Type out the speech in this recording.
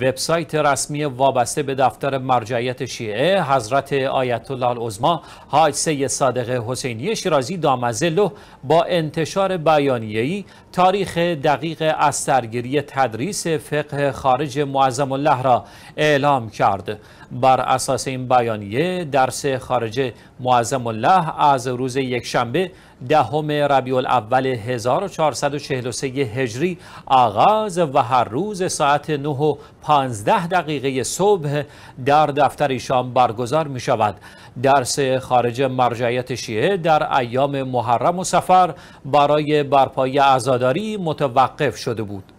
وبسایت رسمی وابسته به دفتر مرجعیت شیعه حضرت آیت الله العظما حاج سید صادق حسینی شیرازی دامزلو با انتشار بیانیه‌ای تاریخ دقیق از سرگیری تدریس فقه خارج معظم الله را اعلام کرد بر اساس این بیانیه درس خارج معظم الله از روز یکشنبه دهم ربیع الاول 1443 هجری آغاز و هر روز ساعت 9 پانزده دقیقه صبح در دفتر ایشان برگزار می شود درس خارج مرجعیت شیعه در ایام محرم و سفر برای برپای عزاداری متوقف شده بود